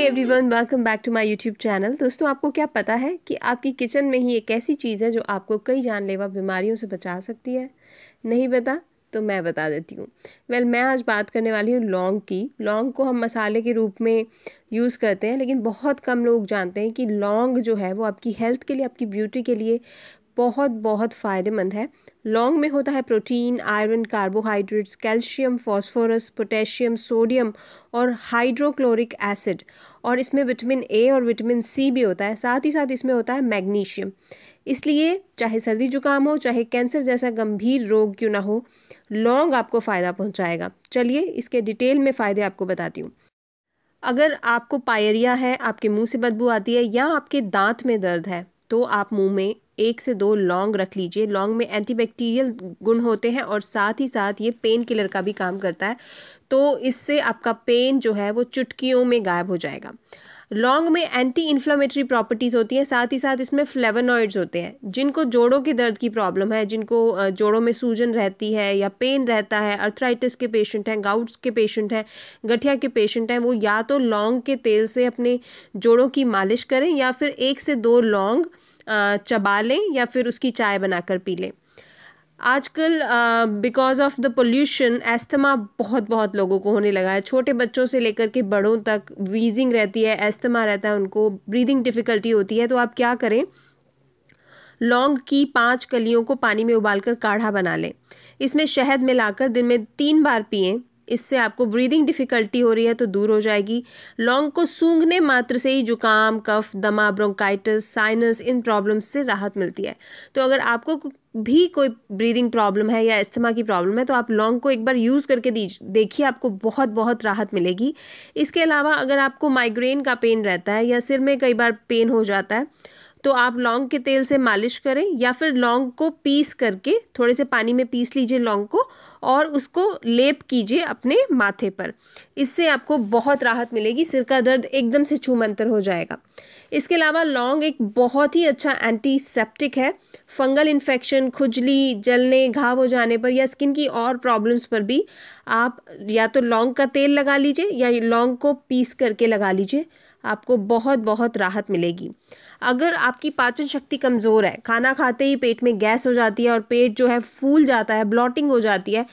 hey everyone welcome back to my YouTube channel दोस्तों आपको क्या पता है कि आपकी किचन में ही एक ऐसी चीज़ है जो आपको कई जानलेवा बीमारियों से बचा सकती है नहीं पता तो मैं बता देती हूँ वेल well, मैं आज बात करने वाली हूँ लौंग की लौंग को हम मसाले के रूप में यूज़ करते हैं लेकिन बहुत कम लोग जानते हैं कि लौंग जो है वो आपकी हेल्थ के लिए आपकी ब्यूटी के लिए बहुत बहुत फ़ायदेमंद है लौंग में होता है protein iron carbohydrates calcium phosphorus potassium sodium और हाइड्रोक्लोरिक एसिड और इसमें विटामिन ए और विटामिन सी भी होता है साथ ही साथ इसमें होता है मैग्नीशियम इसलिए चाहे सर्दी जुकाम हो चाहे कैंसर जैसा गंभीर रोग क्यों ना हो लौंग आपको फ़ायदा पहुँचाएगा चलिए इसके डिटेल में फ़ायदे आपको बताती हूँ अगर आपको पायरिया है आपके मुंह से बदबू आती है या आपके दांत में दर्द है तो आप मुंह में एक से दो लौंग रख लीजिए लौंग में एंटीबैक्टीरियल गुण होते हैं और साथ ही साथ ये पेन किलर का भी काम करता है तो इससे आपका पेन जो है वो चुटकियों में गायब हो जाएगा लौंग में एंटी इन्फ्लामेटरी प्रॉपर्टीज़ होती हैं साथ ही साथ इसमें फ्लेवनॉइड्स होते हैं जिनको जोड़ों के दर्द की प्रॉब्लम है जिनको जोड़ों में सूजन रहती है या पेन रहता है अर्थराइटिस के पेशेंट हैं गाउट्स के पेशेंट हैं गठिया के पेशेंट हैं वो या तो लौंग के तेल से अपने जोड़ों की मालिश करें या फिर एक से दो लौंग चबा लें या फिर उसकी चाय बनाकर पी लें आजकल because of the pollution asthma बहुत बहुत लोगों को होने लगा है छोटे बच्चों से लेकर के बड़ों तक वीजिंग रहती है एस्थमा रहता है उनको ब्रीदिंग डिफ़िकल्टी होती है तो आप क्या करें लौंग की पाँच कलियों को पानी में उबालकर काढ़ा बना लें इसमें शहद मिलाकर दिन में तीन बार पिएं इससे आपको ब्रीदिंग डिफ़िकल्टी हो रही है तो दूर हो जाएगी लौंग को सूंघने मात्र से ही जुकाम कफ दमा ब्रोंकाइटिस साइनस इन प्रॉब्लम्स से राहत मिलती है तो अगर आपको भी कोई ब्रीदिंग प्रॉब्लम है या इस्थमा की प्रॉब्लम है तो आप लौंग को एक बार यूज़ करके देखिए आपको बहुत बहुत राहत मिलेगी इसके अलावा अगर आपको माइग्रेन का पेन रहता है या सिर में कई बार पेन हो जाता है तो आप लौंग के तेल से मालिश करें या फिर लौंग को पीस करके थोड़े से पानी में पीस लीजिए लौंग को और उसको लेप कीजिए अपने माथे पर इससे आपको बहुत राहत मिलेगी सिर का दर्द एकदम से छूमंतर हो जाएगा इसके अलावा लौंग एक बहुत ही अच्छा एंटीसेप्टिक है फंगल इन्फेक्शन खुजली जलने घाव हो जाने पर या स्किन की और प्रॉब्लम्स पर भी आप या तो लौंग का तेल लगा लीजिए या लौंग को पीस करके लगा लीजिए आपको बहुत बहुत राहत मिलेगी अगर आपकी पाचन शक्ति कमज़ोर है खाना खाते ही पेट में गैस हो जाती है और पेट जो है फूल जाता है ब्लॉटिंग हो जाती है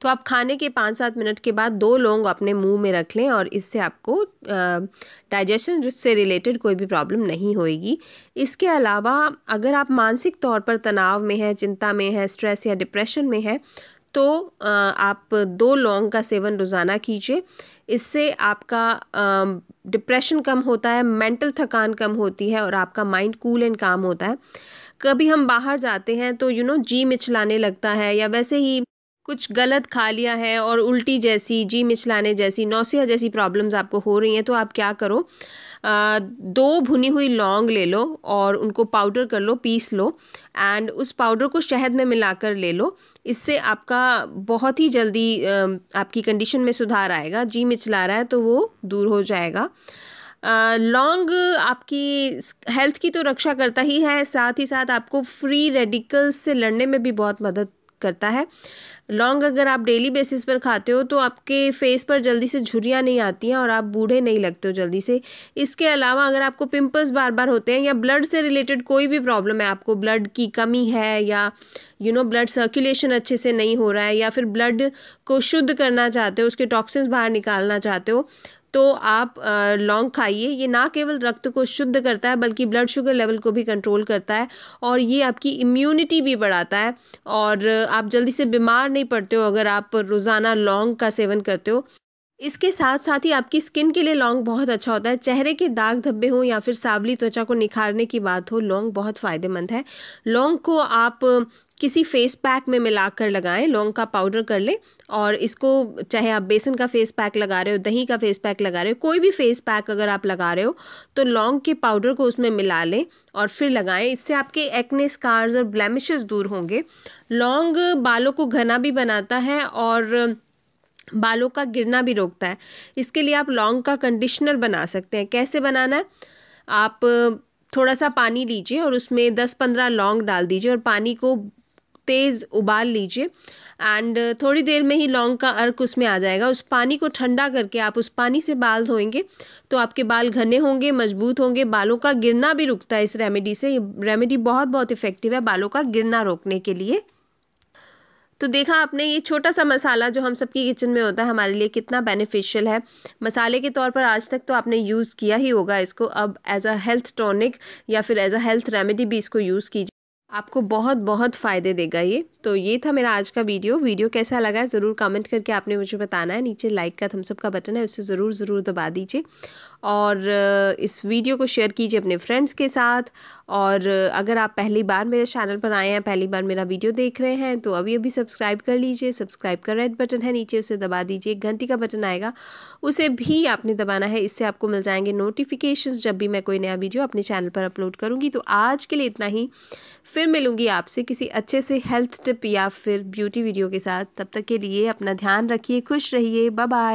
तो आप खाने के पाँच सात मिनट के बाद दो लौंग अपने मुंह में रख लें और इससे आपको डाइजेशन से रिलेटेड कोई भी प्रॉब्लम नहीं होगी इसके अलावा अगर आप मानसिक तौर पर तनाव में हैं चिंता में हैं स्ट्रेस या डिप्रेशन में हैं तो आप दो लौंग का सेवन रोज़ाना कीजिए इससे आपका डिप्रेशन कम होता है मेंटल थकान कम होती है और आपका माइंड कूल एंड काम होता है कभी हम बाहर जाते हैं तो यू नो जी मिचलाने लगता है या वैसे ही कुछ गलत खा लिया है और उल्टी जैसी जी मिचलाने जैसी नौसिया जैसी प्रॉब्लम्स आपको हो रही हैं तो आप क्या करो दो भुनी हुई लौंग ले लो और उनको पाउडर कर लो पीस लो एंड उस पाउडर को शहद में मिलाकर ले लो इससे आपका बहुत ही जल्दी आपकी कंडीशन में सुधार आएगा जी मिचला रहा है तो वो दूर हो जाएगा लौंग आपकी हेल्थ की तो रक्षा करता ही है साथ ही साथ आपको फ्री रेडिकल्स से लड़ने में भी बहुत मदद करता है लौंग अगर आप डेली बेसिस पर खाते हो तो आपके फेस पर जल्दी से झुरियाँ नहीं आती हैं और आप बूढ़े नहीं लगते हो जल्दी से इसके अलावा अगर आपको पिंपल्स बार बार होते हैं या ब्लड से रिलेटेड कोई भी प्रॉब्लम है आपको ब्लड की कमी है या यू नो ब्लड सर्कुलेशन अच्छे से नहीं हो रहा है या फिर ब्लड को शुद्ध करना चाहते हो उसके टॉक्सिन्स बाहर निकालना चाहते हो तो आप लौंग खाइए ये ना केवल रक्त को शुद्ध करता है बल्कि ब्लड शुगर लेवल को भी कंट्रोल करता है और ये आपकी इम्यूनिटी भी बढ़ाता है और आप जल्दी से बीमार नहीं पड़ते हो अगर आप रोज़ाना लौंग का सेवन करते हो इसके साथ साथ ही आपकी स्किन के लिए लौंग बहुत अच्छा होता है चेहरे के दाग धब्बे हों या फिर सावली त्वचा को निखारने की बात हो लौंग बहुत फ़ायदेमंद है लौंग को आप किसी फेस पैक में मिलाकर लगाएं लौंग का पाउडर कर लें और इसको चाहे आप बेसन का फेस पैक लगा रहे हो दही का फेस पैक लगा रहे हो कोई भी फेस पैक अगर आप लगा रहे हो तो लौंग के पाउडर को उसमें मिला लें और फिर लगाएं इससे आपके एक्ने स्कार्स और ब्लैमिशेस दूर होंगे लौंग बालों को घना भी बनाता है और बालों का गिरना भी रोकता है इसके लिए आप लौंग का कंडीशनर बना सकते हैं कैसे बनाना है आप थोड़ा सा पानी लीजिए और उसमें दस पंद्रह लौंग डाल दीजिए और पानी को तेज़ उबाल लीजिए एंड uh, थोड़ी देर में ही लौंग का अर्क उसमें आ जाएगा उस पानी को ठंडा करके आप उस पानी से बाल धोएंगे तो आपके बाल घने होंगे मजबूत होंगे बालों का गिरना भी रुकता है इस रेमेडी से ये रेमेडी बहुत बहुत इफ़ेक्टिव है बालों का गिरना रोकने के लिए तो देखा आपने ये छोटा सा मसाला जो हम सबकी किचन में होता है हमारे लिए कितना बेनिफिशियल है मसाले के तौर पर आज तक तो आपने यूज़ किया ही होगा इसको अब एज अ हेल्थ टॉनिक या फिर एज अ हेल्थ रेमेडी भी इसको यूज़ कीजिए आपको बहुत बहुत फ़ायदे देगा ये तो ये था मेरा आज का वीडियो वीडियो कैसा लगा ज़रूर कमेंट करके आपने मुझे बताना है नीचे लाइक का थम्सअप का बटन है उसे ज़रूर ज़रूर दबा दीजिए और इस वीडियो को शेयर कीजिए अपने फ्रेंड्स के साथ और अगर आप पहली बार मेरे चैनल पर आए हैं पहली बार मेरा वीडियो देख रहे हैं तो अभी अभी सब्सक्राइब कर लीजिए सब्सक्राइब का रेड बटन है नीचे उसे दबा दीजिए घंटी का बटन आएगा उसे भी आपने दबाना है इससे आपको मिल जाएंगे नोटिफिकेशंस जब भी मैं कोई नया वीडियो अपने चैनल पर अपलोड करूँगी तो आज के लिए इतना ही फिर मिलूँगी आपसे किसी अच्छे से हेल्थ टिप या फिर ब्यूटी वीडियो के साथ तब तक के लिए अपना ध्यान रखिए खुश रहिए बाय